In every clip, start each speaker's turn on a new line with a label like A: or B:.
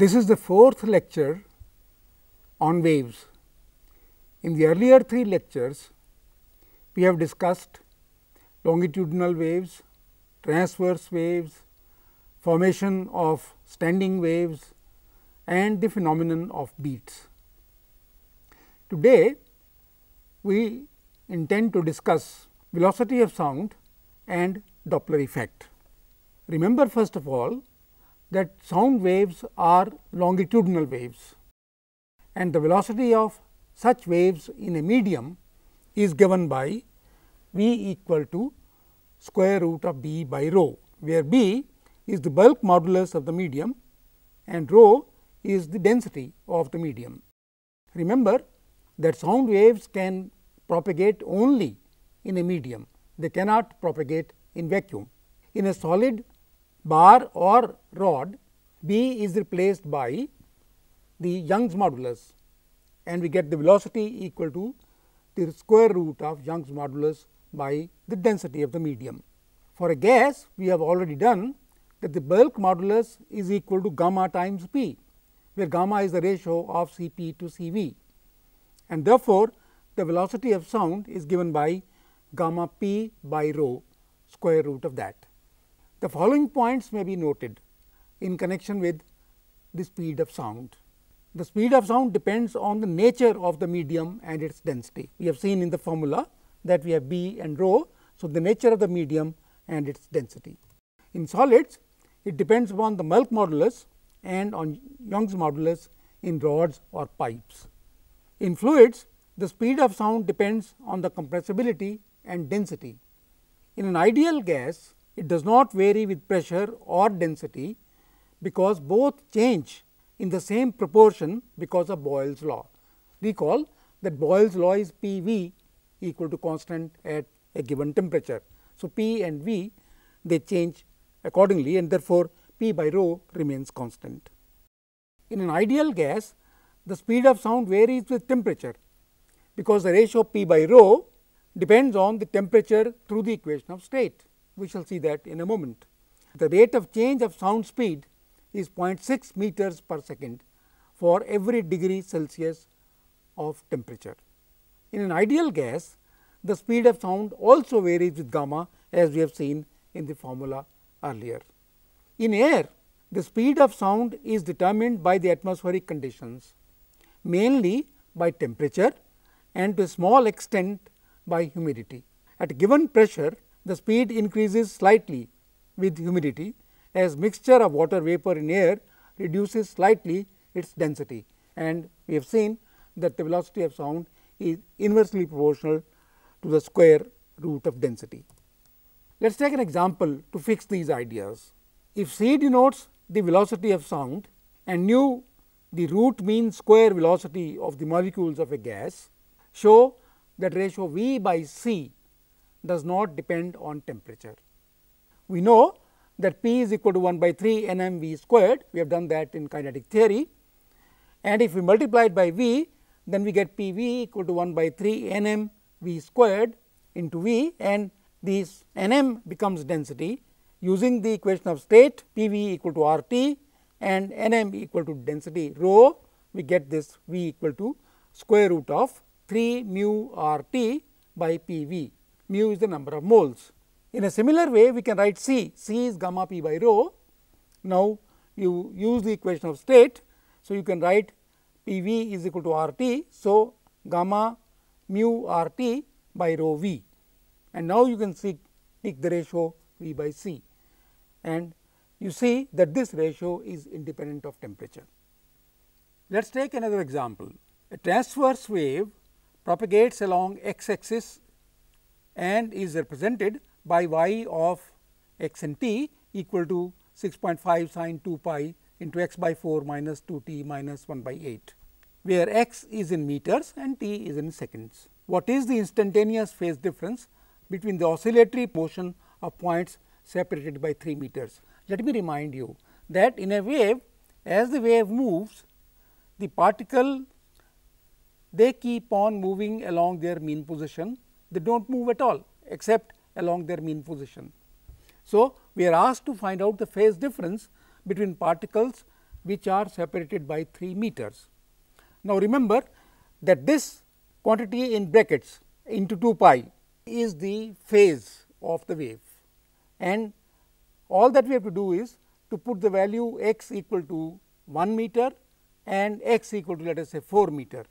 A: This is the fourth lecture on waves. In the earlier three lectures, we have discussed longitudinal waves, transverse waves, formation of standing waves and the phenomenon of beats. Today, we intend to discuss velocity of sound and Doppler effect. Remember first of all that sound waves are longitudinal waves and the velocity of such waves in a medium is given by v equal to square root of b by rho, where b is the bulk modulus of the medium and rho is the density of the medium. Remember that sound waves can propagate only in a medium, they cannot propagate in vacuum. In a solid bar or rod b is replaced by the Young's modulus and we get the velocity equal to the square root of Young's modulus by the density of the medium. For a gas we have already done that the bulk modulus is equal to gamma times p where gamma is the ratio of C p to C v and therefore, the velocity of sound is given by gamma p by rho square root of that. The following points may be noted in connection with the speed of sound. The speed of sound depends on the nature of the medium and its density. We have seen in the formula that we have B and rho. So, the nature of the medium and its density. In solids, it depends upon the Mach modulus and on Young's modulus in rods or pipes. In fluids, the speed of sound depends on the compressibility and density. In an ideal gas, it does not vary with pressure or density because both change in the same proportion because of Boyle's law. Recall that Boyle's law is P v equal to constant at a given temperature. So, P and V they change accordingly and therefore, P by rho remains constant. In an ideal gas, the speed of sound varies with temperature because the ratio P by rho depends on the temperature through the equation of state we shall see that in a moment. The rate of change of sound speed is 0.6 meters per second for every degree Celsius of temperature. In an ideal gas, the speed of sound also varies with gamma as we have seen in the formula earlier. In air, the speed of sound is determined by the atmospheric conditions, mainly by temperature and to a small extent by humidity. At given pressure, the speed increases slightly with humidity as mixture of water vapor in air reduces slightly its density and we have seen that the velocity of sound is inversely proportional to the square root of density. Let us take an example to fix these ideas. If c denotes the velocity of sound and nu the root mean square velocity of the molecules of a gas, show that ratio v by c does not depend on temperature. We know that P is equal to 1 by 3 NMV squared, we have done that in kinetic theory. And if we multiply it by V, then we get P V equal to 1 by 3 m v squared into V and this Nm becomes density using the equation of state P V equal to R T and Nm equal to density rho, we get this V equal to square root of 3 mu R T by P V mu is the number of moles. In a similar way, we can write C, C is gamma p by rho. Now, you use the equation of state. So, you can write P v is equal to R t. So, gamma mu R t by rho v and now you can see take the ratio V by C and you see that this ratio is independent of temperature. Let us take another example. A transverse wave propagates along x axis and is represented by y of x and t equal to 6.5 sine 2 pi into x by 4 minus 2 t minus 1 by 8, where x is in meters and t is in seconds. What is the instantaneous phase difference between the oscillatory motion of points separated by 3 meters? Let me remind you that in a wave, as the wave moves, the particle they keep on moving along their mean position they do not move at all except along their mean position. So, we are asked to find out the phase difference between particles which are separated by 3 meters. Now, remember that this quantity in brackets into 2 pi is the phase of the wave and all that we have to do is to put the value x equal to 1 meter and x equal to let us say 4 meter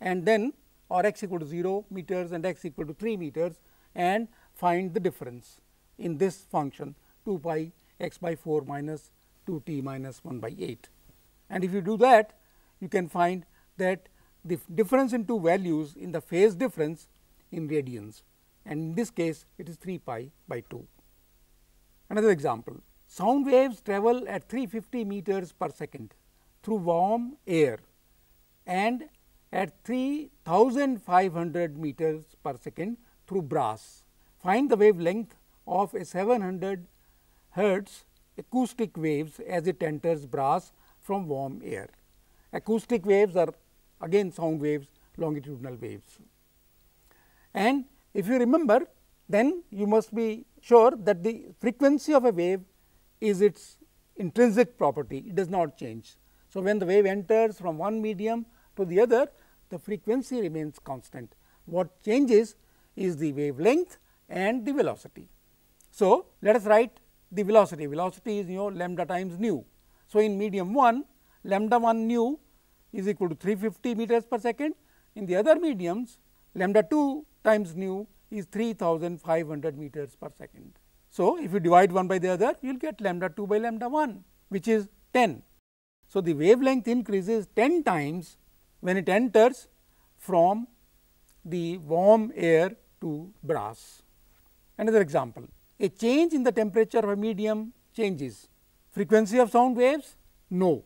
A: and then or x equal to 0 meters and x equal to 3 meters and find the difference in this function 2 pi x by 4 minus 2 t minus 1 by 8. And if you do that, you can find that the difference in two values in the phase difference in radians and in this case it is 3 pi by 2. Another example, sound waves travel at 350 meters per second through warm air and at 3500 meters per second through brass. Find the wavelength of a 700 hertz acoustic waves as it enters brass from warm air. Acoustic waves are again sound waves, longitudinal waves. And if you remember, then you must be sure that the frequency of a wave is its intrinsic property, it does not change. So, when the wave enters from one medium to the other, the frequency remains constant. What changes is the wavelength and the velocity. So, let us write the velocity. Velocity is your lambda times nu. So, in medium 1 lambda 1 nu is equal to 350 meters per second. In the other mediums lambda 2 times nu is 3500 meters per second. So, if you divide one by the other you will get lambda 2 by lambda 1 which is 10. So, the wavelength increases 10 times when it enters from the warm air to brass. Another example, a change in the temperature of a medium changes. Frequency of sound waves? No,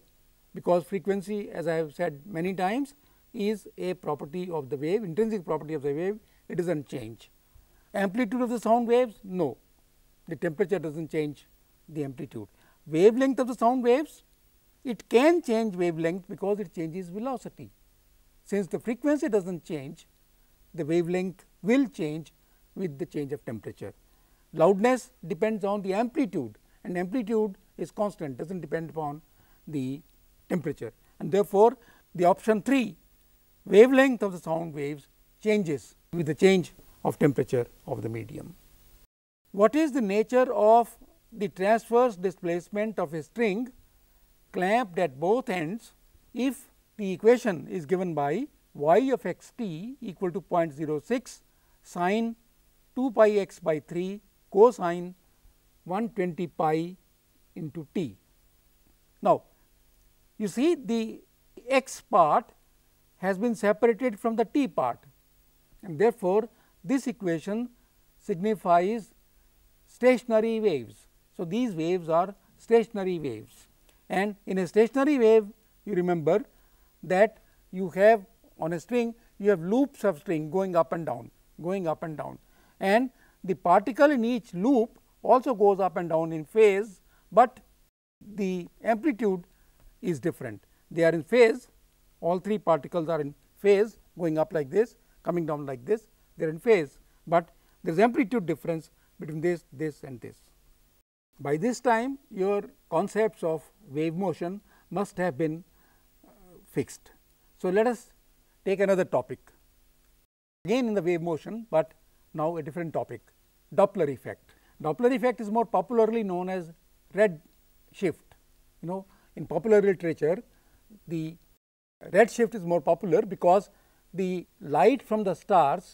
A: because frequency as I have said many times is a property of the wave, intrinsic property of the wave, it does not change. Amplitude of the sound waves? No, the temperature does not change the amplitude. Wavelength of the sound waves? It can change wavelength because it changes velocity. Since the frequency does not change, the wavelength will change with the change of temperature. Loudness depends on the amplitude and amplitude is constant does not depend upon the temperature and therefore, the option 3 wavelength of the sound waves changes with the change of temperature of the medium. What is the nature of the transverse displacement of a string clamped at both ends if the equation is given by y of x t equal to 0.06 sine 2 pi x by 3 cosine 120 pi into t. Now, you see the x part has been separated from the t part and therefore, this equation signifies stationary waves. So, these waves are stationary waves and in a stationary wave you remember that you have on a string you have loops of string going up and down going up and down and the particle in each loop also goes up and down in phase, but the amplitude is different. They are in phase all three particles are in phase going up like this coming down like this they are in phase, but there is amplitude difference between this this and this. By this time your concepts of wave motion must have been fixed. So, let us take another topic again in the wave motion, but now a different topic Doppler effect. Doppler effect is more popularly known as red shift. You know in popular literature the red shift is more popular because the light from the stars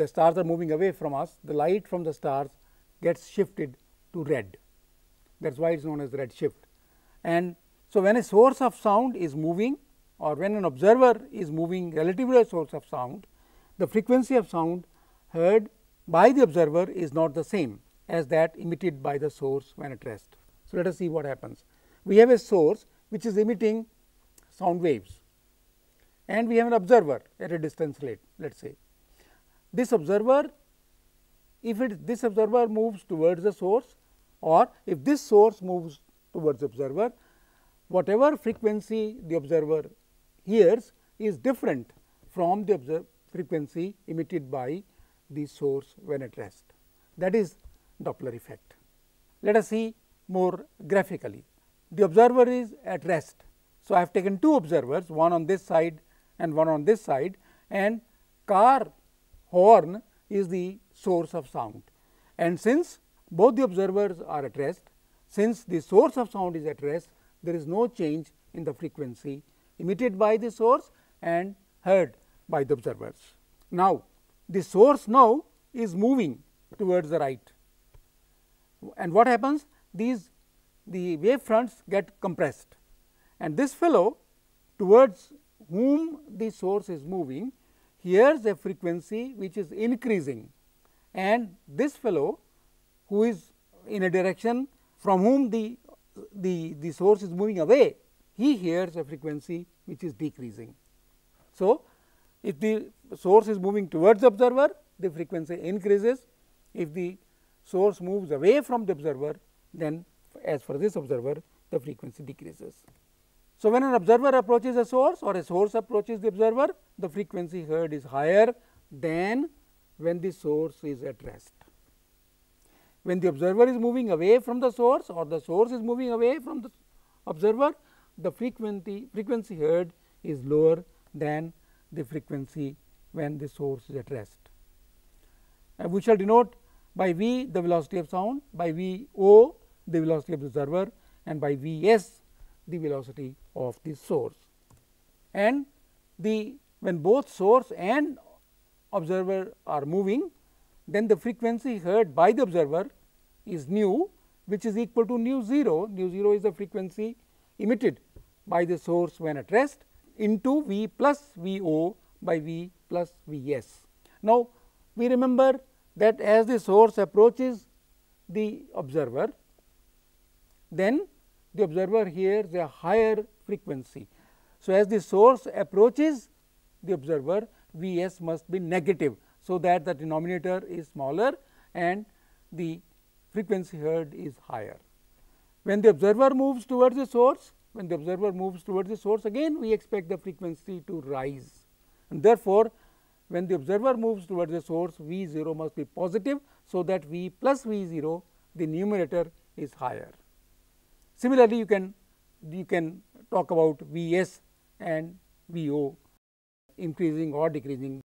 A: the stars are moving away from us the light from the stars gets shifted to red that is why it is known as red shift and so, when a source of sound is moving or when an observer is moving relative to a source of sound, the frequency of sound heard by the observer is not the same as that emitted by the source when at rest. So, let us see what happens. We have a source which is emitting sound waves and we have an observer at a distance rate let us say. This observer if it this observer moves towards the source or if this source moves towards the observer whatever frequency the observer hears is different from the frequency emitted by the source when at rest. That is Doppler effect. Let us see more graphically. The observer is at rest. So, I have taken two observers one on this side and one on this side and car horn is the source of sound. And since both the observers are at rest, since the source of sound is at rest, there is no change in the frequency emitted by the source and heard by the observers. Now, the source now is moving towards the right and what happens? These the wave fronts get compressed and this fellow towards whom the source is moving hears a frequency which is increasing and this fellow who is in a direction from whom the the, the source is moving away, he hears a frequency which is decreasing. So, if the source is moving towards the observer, the frequency increases. If the source moves away from the observer, then as for this observer, the frequency decreases. So, when an observer approaches a source or a source approaches the observer, the frequency heard is higher than when the source is at rest when the observer is moving away from the source or the source is moving away from the observer, the frequency, frequency heard is lower than the frequency when the source is at rest. Uh, we shall denote by v the velocity of sound, by v o the velocity of the observer and by v s the velocity of the source. And the when both source and observer are moving then the frequency heard by the observer is nu which is equal to nu 0, nu 0 is the frequency emitted by the source when at rest into V plus V o by V plus V s. Now, we remember that as the source approaches the observer, then the observer hears a higher frequency. So, as the source approaches the observer, V s must be negative so that the denominator is smaller and the frequency heard is higher. When the observer moves towards the source, when the observer moves towards the source again we expect the frequency to rise and therefore, when the observer moves towards the source V 0 must be positive. So, that V plus V 0 the numerator is higher. Similarly, you can you can talk about V s and V o increasing or decreasing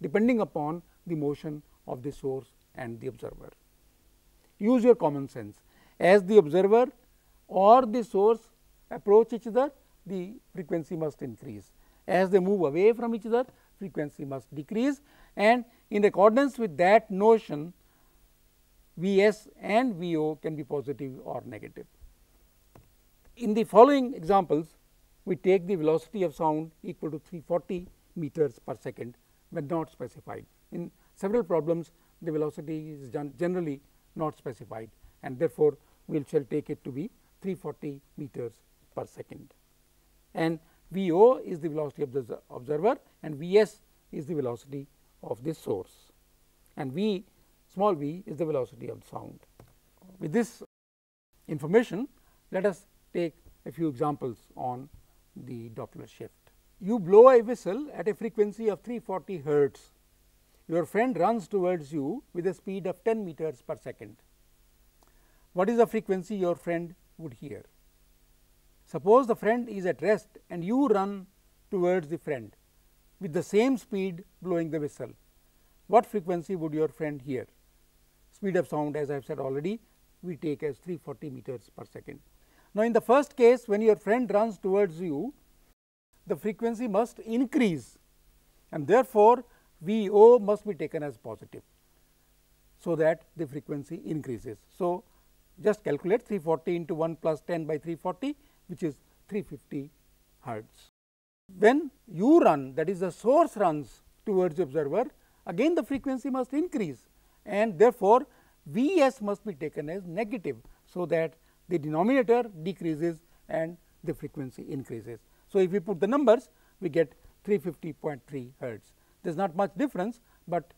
A: depending upon the motion of the source and the observer. Use your common sense as the observer or the source approach each other the frequency must increase. As they move away from each other frequency must decrease and in accordance with that notion V s and V o can be positive or negative. In the following examples we take the velocity of sound equal to 340 meters per second but not specified. In several problems the velocity is generally not specified and therefore, we shall take it to be 340 meters per second. And VO is the velocity of the observer and Vs is the velocity of the source and V small v is the velocity of the sound. With this information, let us take a few examples on the Doppler shift you blow a whistle at a frequency of 340 hertz. Your friend runs towards you with a speed of 10 meters per second. What is the frequency your friend would hear? Suppose the friend is at rest and you run towards the friend with the same speed blowing the whistle. What frequency would your friend hear? Speed of sound as I have said already we take as 340 meters per second. Now, in the first case when your friend runs towards you the frequency must increase and therefore, V o must be taken as positive. So, that the frequency increases. So, just calculate 340 into 1 plus 10 by 340 which is 350 hertz. When u run that is the source runs towards the observer again the frequency must increase and therefore, V s must be taken as negative. So, that the denominator decreases and the frequency increases. So, if we put the numbers we get 350.3 hertz. There is not much difference, but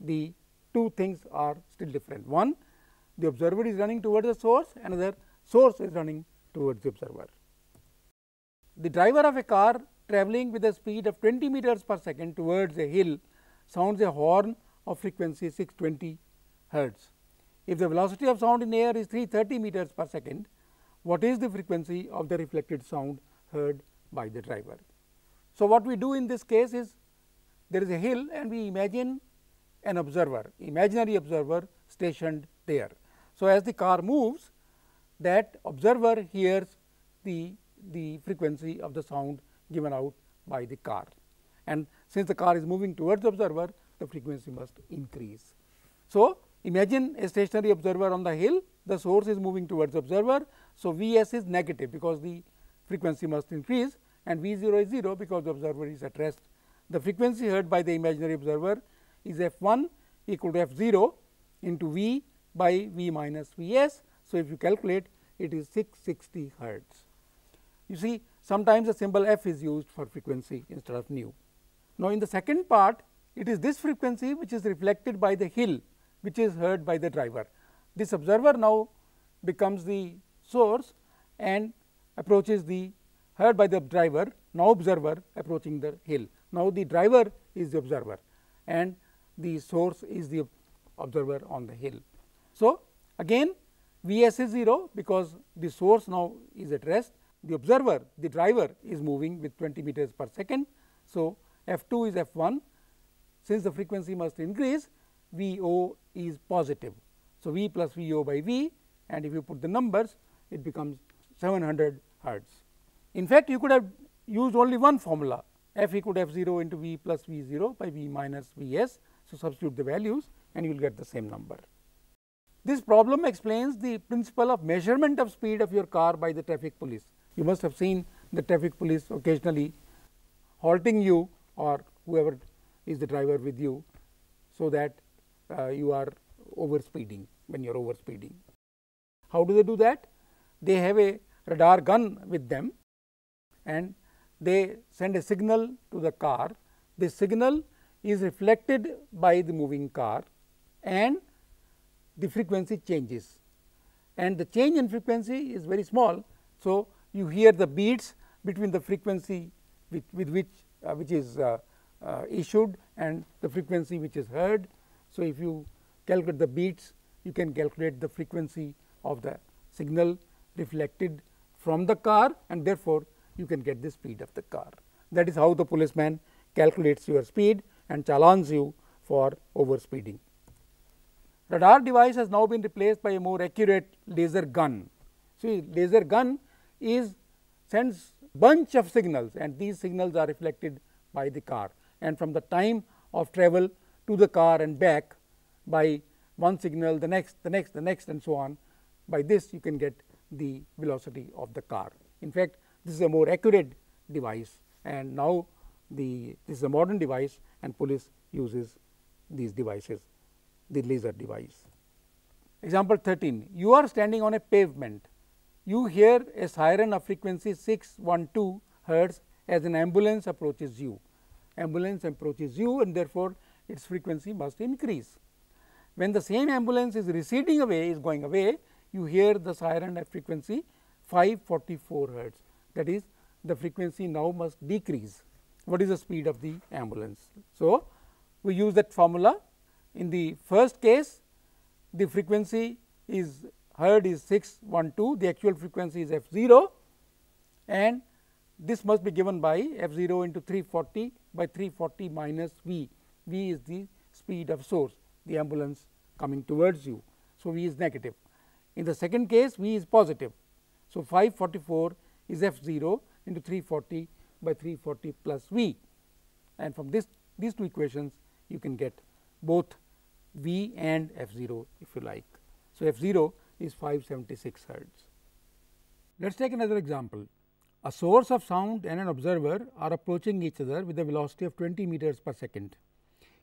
A: the two things are still different. One the observer is running towards the source, another source is running towards the observer. The driver of a car traveling with a speed of 20 meters per second towards a hill sounds a horn of frequency 620 hertz. If the velocity of sound in air is 330 meters per second, what is the frequency of the reflected sound heard by the driver. So, what we do in this case is there is a hill and we imagine an observer, imaginary observer stationed there. So, as the car moves that observer hears the, the frequency of the sound given out by the car and since the car is moving towards the observer the frequency must increase. So, imagine a stationary observer on the hill the source is moving towards the observer. So, V s is negative because the frequency must increase and V 0 is 0 because the observer is at rest. The frequency heard by the imaginary observer is f 1 equal to f 0 into V by V minus V s. So, if you calculate it is 660 hertz. You see sometimes the symbol f is used for frequency instead of nu. Now, in the second part it is this frequency which is reflected by the hill which is heard by the driver. This observer now becomes the source and approaches the heard by the driver now observer approaching the hill. Now, the driver is the observer and the source is the observer on the hill. So, again V s is 0 because the source now is at rest, the observer the driver is moving with 20 meters per second. So, f 2 is f 1 since the frequency must increase V o is positive. So, V plus V o by V and if you put the numbers it becomes 700 hertz. In fact, you could have used only one formula f equal to f 0 into v plus v 0 by v minus v s. So, substitute the values and you will get the same number. This problem explains the principle of measurement of speed of your car by the traffic police. You must have seen the traffic police occasionally halting you or whoever is the driver with you, so that uh, you are overspeeding when you are overspeeding. How do they do that? They have a radar gun with them and they send a signal to the car. The signal is reflected by the moving car and the frequency changes and the change in frequency is very small. So, you hear the beats between the frequency with, with which uh, which is uh, uh, issued and the frequency which is heard. So, if you calculate the beats you can calculate the frequency of the signal reflected from the car and therefore, you can get the speed of the car. That is how the policeman calculates your speed and chalons you for overspeeding. Radar device has now been replaced by a more accurate laser gun. See, laser gun is sends bunch of signals and these signals are reflected by the car and from the time of travel to the car and back by one signal, the next, the next, the next and so on. By this you can get the velocity of the car. In fact, this is a more accurate device and now the this is a modern device and police uses these devices, the laser device. Example 13, you are standing on a pavement, you hear a siren of frequency 612 hertz as an ambulance approaches you. Ambulance approaches you and therefore, its frequency must increase. When the same ambulance is receding away, is going away, you hear the siren at frequency 544 hertz that is the frequency now must decrease what is the speed of the ambulance. So, we use that formula in the first case the frequency is heard is 612 the actual frequency is f 0 and this must be given by f 0 into 340 by 340 minus v v is the speed of source the ambulance coming towards you. So, v is negative in the second case V is positive. So, 544 is F 0 into 340 by 340 plus V and from this these two equations you can get both V and F 0 if you like. So, F 0 is 576 hertz. Let us take another example. A source of sound and an observer are approaching each other with a velocity of 20 meters per second.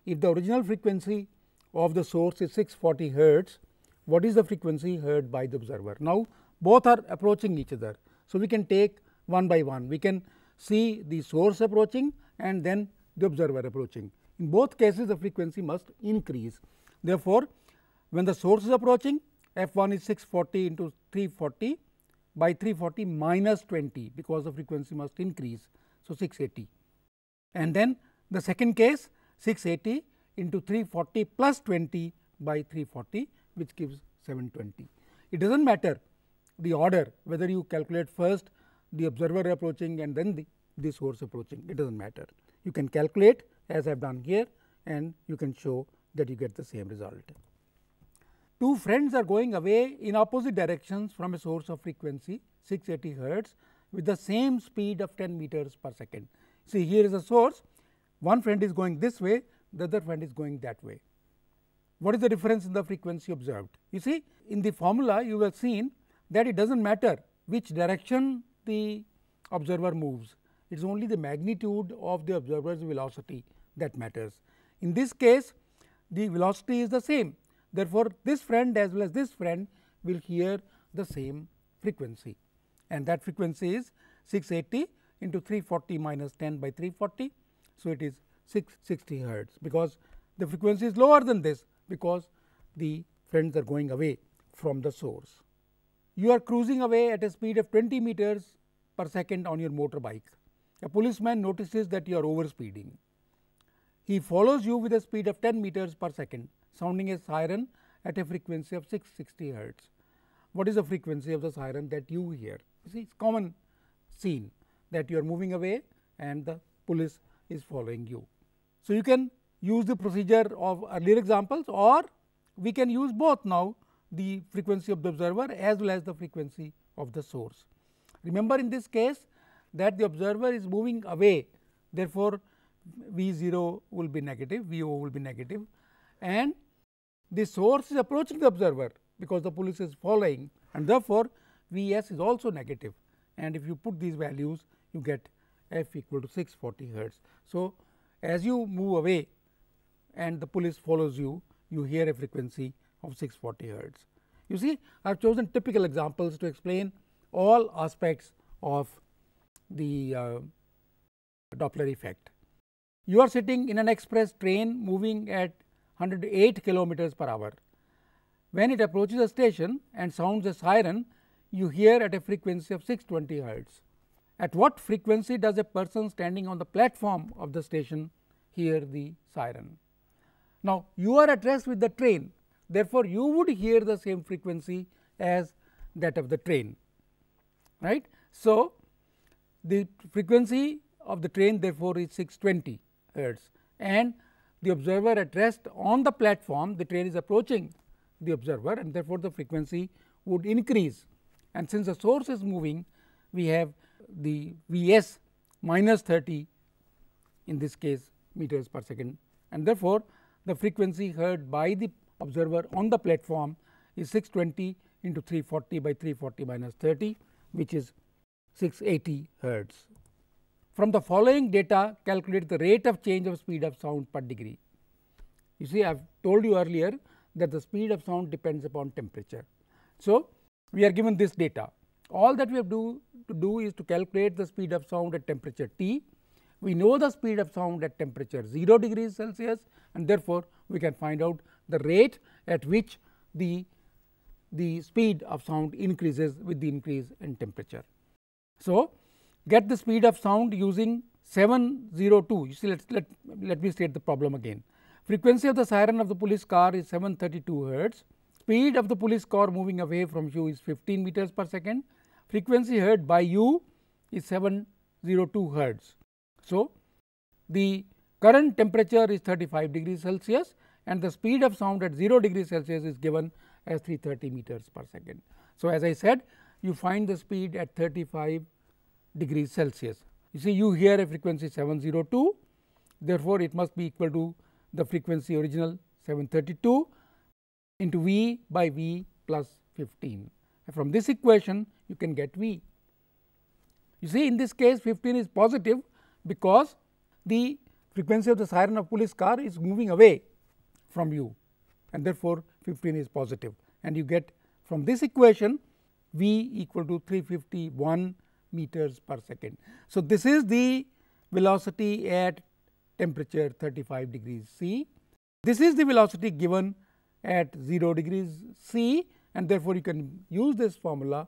A: If the original frequency of the source is 640 hertz what is the frequency heard by the observer. Now, both are approaching each other. So, we can take one by one, we can see the source approaching and then the observer approaching. In both cases the frequency must increase. Therefore, when the source is approaching f1 is 640 into 340 by 340 minus 20 because the frequency must increase. So, 680 and then the second case 680 into 340 plus 20 by 340 which gives 720. It does not matter the order whether you calculate first the observer approaching and then the, the source approaching it does not matter. You can calculate as I have done here and you can show that you get the same result. Two friends are going away in opposite directions from a source of frequency 680 hertz with the same speed of 10 meters per second. See here is a source one friend is going this way the other friend is going that way. What is the difference in the frequency observed? You see in the formula you have seen that it does not matter which direction the observer moves, it is only the magnitude of the observer's velocity that matters. In this case the velocity is the same therefore, this friend as well as this friend will hear the same frequency and that frequency is 680 into 340 minus 10 by 340. So, it is 660 hertz because the frequency is lower than this because the friends are going away from the source. You are cruising away at a speed of 20 meters per second on your motorbike. A policeman notices that you are overspeeding. He follows you with a speed of 10 meters per second, sounding a siren at a frequency of 660 hertz. What is the frequency of the siren that you hear? You see, it's common scene that you are moving away and the police is following you. So, you can use the procedure of earlier examples or we can use both now the frequency of the observer as well as the frequency of the source. Remember in this case that the observer is moving away therefore, V 0 will be negative, vo will be negative and the source is approaching the observer because the pulse is following and therefore, V s is also negative and if you put these values you get f equal to 640 hertz. So, as you move away and the police follows you, you hear a frequency of 640 hertz. You see, I have chosen typical examples to explain all aspects of the uh, Doppler effect. You are sitting in an express train moving at 108 kilometers per hour. When it approaches a station and sounds a siren, you hear at a frequency of 620 hertz. At what frequency does a person standing on the platform of the station hear the siren? Now, you are at rest with the train, therefore, you would hear the same frequency as that of the train. right? So, the frequency of the train therefore, is 620 hertz and the observer at rest on the platform, the train is approaching the observer and therefore, the frequency would increase. And since the source is moving, we have the V s minus 30 in this case meters per second and therefore, the frequency heard by the observer on the platform is 620 into 340 by 340 minus 30 which is 680 hertz. From the following data calculate the rate of change of speed of sound per degree. You see I have told you earlier that the speed of sound depends upon temperature. So, we are given this data. All that we have do, to do is to calculate the speed of sound at temperature T we know the speed of sound at temperature 0 degrees Celsius and therefore, we can find out the rate at which the, the speed of sound increases with the increase in temperature. So, get the speed of sound using 702, you see let, let, let me state the problem again. Frequency of the siren of the police car is 732 hertz, speed of the police car moving away from you is 15 meters per second, frequency heard by you is 702 hertz. So, the current temperature is 35 degrees Celsius and the speed of sound at 0 degrees Celsius is given as 330 meters per second. So, as I said you find the speed at 35 degrees Celsius. You see you hear a frequency 702 therefore, it must be equal to the frequency original 732 into V by V plus 15. And from this equation you can get V. You see in this case 15 is positive because the frequency of the siren of police car is moving away from you and therefore 15 is positive and you get from this equation v equal to 351 meters per second. So, this is the velocity at temperature 35 degrees C. This is the velocity given at 0 degrees C and therefore, you can use this formula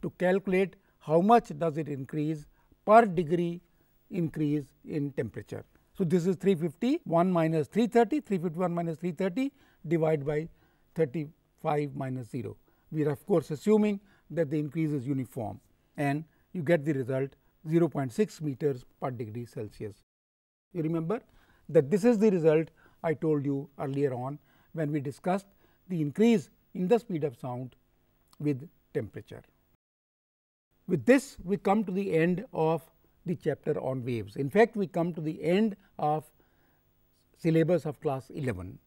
A: to calculate how much does it increase per degree increase in temperature. So, this is 351 minus 330, 351 minus 330 divided by 35 minus 0. We are of course assuming that the increase is uniform and you get the result 0.6 meters per degree Celsius. You remember that this is the result I told you earlier on when we discussed the increase in the speed of sound with temperature. With this, we come to the end of the chapter on waves. In fact, we come to the end of syllabus of class 11.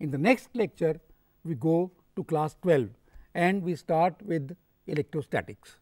A: In the next lecture, we go to class 12 and we start with electrostatics.